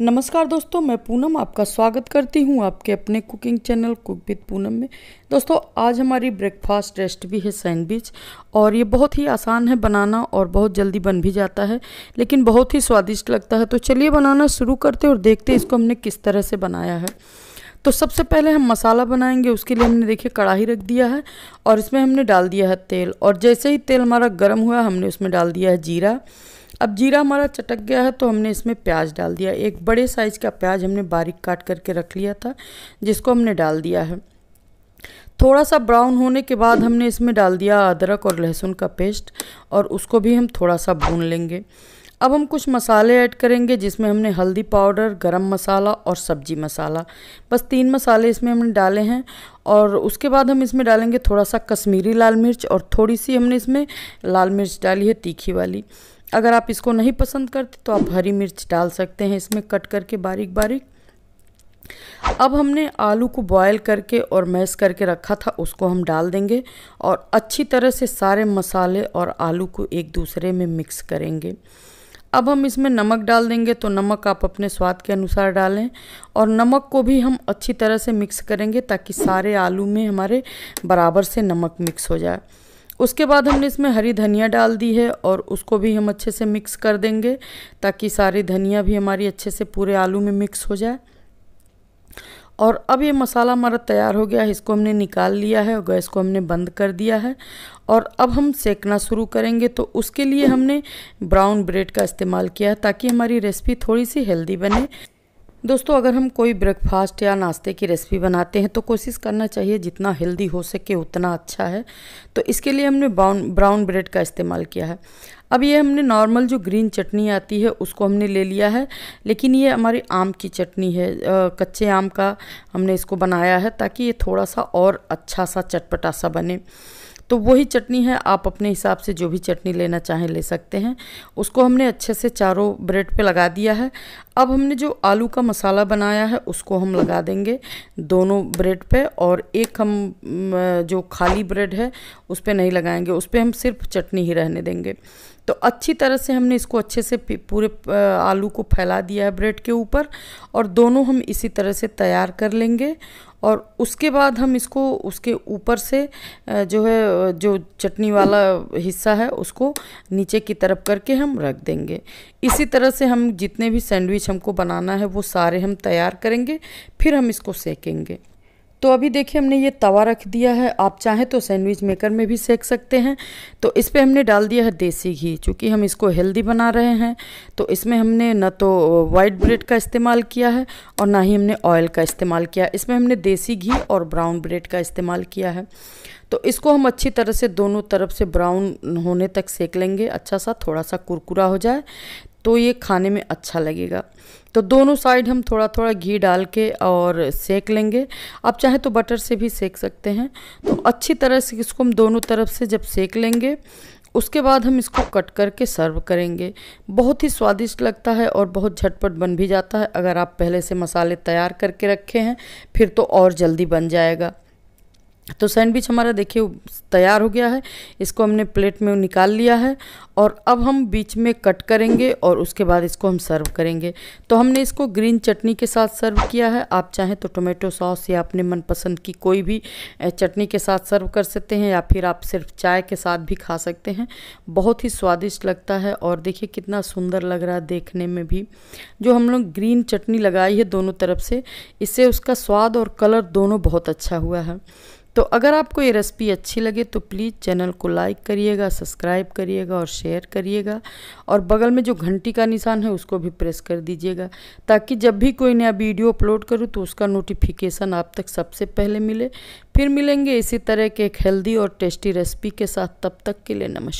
नमस्कार दोस्तों मैं पूनम आपका स्वागत करती हूँ आपके अपने cooking channel cook with Poonam में दोस्तों आज हमारी ब्रेकफास्ट रेसिपी है सैंडविच और ये बहुत ही आसान है बनाना और बहुत जल्दी बन भी जाता है लेकिन बहुत ही स्वादिष्ट लगता है तो चलिए बनाना शुरू करते और देखते हैं इसको हमने किस तरह से बनाया है तो सबसे पहले हम मसाला बनाएंगे उसके लिए हमने देखिए कढ़ाई रख दिया है और इसमें हमने डाल दिया है तेल और जैसे ही तेल हमारा गर्म हुआ हमने उसमें डाल दिया है जीरा अब जीरा हमारा चटक गया है तो हमने इसमें प्याज डाल दिया एक बड़े साइज़ का प्याज हमने बारीक काट करके रख लिया था जिसको हमने डाल दिया है थोड़ा सा ब्राउन होने के बाद हमने इसमें डाल दिया अदरक और लहसुन का पेस्ट और उसको भी हम थोड़ा सा भून लेंगे अब हम कुछ मसाले ऐड करेंगे जिसमें हमने हल्दी पाउडर गरम मसाला और सब्जी मसाला बस तीन मसाले इसमें हमने डाले हैं और उसके बाद हम इसमें डालेंगे थोड़ा सा कश्मीरी लाल मिर्च और थोड़ी सी हमने इसमें लाल मिर्च डाली है तीखी वाली अगर आप इसको नहीं पसंद करते तो आप हरी मिर्च डाल सकते हैं इसमें कट करके बारीक बारीक अब हमने आलू को बॉयल करके और मैश करके रखा था उसको हम डाल देंगे और अच्छी तरह से सारे मसाले और आलू को एक दूसरे में मिक्स करेंगे अब हम इसमें नमक डाल देंगे तो नमक आप अपने स्वाद के अनुसार डालें और नमक को भी हम अच्छी तरह से मिक्स करेंगे ताकि सारे आलू में हमारे बराबर से नमक मिक्स हो जाए उसके बाद हमने इसमें हरी धनिया डाल दी है और उसको भी हम अच्छे से मिक्स कर देंगे ताकि सारी धनिया भी हमारी अच्छे से पूरे आलू में मिक्स हो जाए और अब ये मसाला हमारा तैयार हो गया है इसको हमने निकाल लिया है और गैस को हमने बंद कर दिया है और अब हम सेकना शुरू करेंगे तो उसके लिए हमने ब्राउन ब्रेड का इस्तेमाल किया है ताकि हमारी रेसिपी थोड़ी सी हेल्दी बने दोस्तों अगर हम कोई ब्रेकफास्ट या नाश्ते की रेसिपी बनाते हैं तो कोशिश करना चाहिए जितना हेल्दी हो सके उतना अच्छा है तो इसके लिए हमने ब्राउन ब्राउन ब्रेड का इस्तेमाल किया है अब ये हमने नॉर्मल जो ग्रीन चटनी आती है उसको हमने ले लिया है लेकिन ये हमारी आम की चटनी है आ, कच्चे आम का हमने इसको बनाया है ताकि ये थोड़ा सा और अच्छा सा चटपटा सा बने तो वही चटनी है आप अपने हिसाब से जो भी चटनी लेना चाहें ले सकते हैं उसको हमने अच्छे से चारों ब्रेड पे लगा दिया है अब हमने जो आलू का मसाला बनाया है उसको हम लगा देंगे दोनों ब्रेड पे और एक हम जो खाली ब्रेड है उस पर नहीं लगाएंगे उस पर हम सिर्फ चटनी ही रहने देंगे तो अच्छी तरह से हमने इसको अच्छे से पूरे आलू को फैला दिया है ब्रेड के ऊपर और दोनों हम इसी तरह से तैयार कर लेंगे और उसके बाद हम इसको उसके ऊपर से जो है जो चटनी वाला हिस्सा है उसको नीचे की तरफ करके हम रख देंगे इसी तरह से हम जितने भी सैंडविच हमको बनाना है वो सारे हम तैयार करेंगे फिर हम इसको सेकेंगे तो अभी देखिए हमने ये तवा रख दिया है आप चाहें तो सैंडविच मेकर में भी सेक सकते हैं तो इस पर हमने डाल दिया है देसी घी चूँकि हम इसको हेल्दी बना रहे हैं तो इसमें हमने न तो वाइट ब्रेड का इस्तेमाल किया है और ना ही हमने ऑयल का इस्तेमाल किया इसमें हमने देसी घी और ब्राउन ब्रेड का इस्तेमाल किया है तो इसको हम अच्छी तरह से दोनों तरफ से ब्राउन होने तक सेक लेंगे अच्छा सा थोड़ा सा कुरकुरा हो जाए तो ये खाने में अच्छा लगेगा तो दोनों साइड हम थोड़ा थोड़ा घी डाल के और सेक लेंगे आप चाहे तो बटर से भी सेक सकते हैं तो अच्छी तरह से इसको हम दोनों तरफ से जब सेक लेंगे उसके बाद हम इसको कट करके सर्व करेंगे बहुत ही स्वादिष्ट लगता है और बहुत झटपट बन भी जाता है अगर आप पहले से मसाले तैयार करके रखे हैं फिर तो और जल्दी बन जाएगा तो सैंडविच हमारा देखिए तैयार हो गया है इसको हमने प्लेट में निकाल लिया है और अब हम बीच में कट करेंगे और उसके बाद इसको हम सर्व करेंगे तो हमने इसको ग्रीन चटनी के साथ सर्व किया है आप चाहें तो टोमेटो सॉस या अपने मनपसंद की कोई भी चटनी के साथ सर्व कर सकते हैं या फिर आप सिर्फ चाय के साथ भी खा सकते हैं बहुत ही स्वादिष्ट लगता है और देखिए कितना सुंदर लग रहा है देखने में भी जो हम लोग ग्रीन चटनी लगाई है दोनों तरफ से इससे उसका स्वाद और कलर दोनों बहुत अच्छा हुआ है तो अगर आपको ये रेसिपी अच्छी लगे तो प्लीज़ चैनल को लाइक करिएगा सब्सक्राइब करिएगा और शेयर करिएगा और बगल में जो घंटी का निशान है उसको भी प्रेस कर दीजिएगा ताकि जब भी कोई नया वीडियो अपलोड करूँ तो उसका नोटिफिकेशन आप तक सबसे पहले मिले फिर मिलेंगे इसी तरह के एक हेल्दी और टेस्टी रेसिपी के साथ तब तक के लिए नमस्कार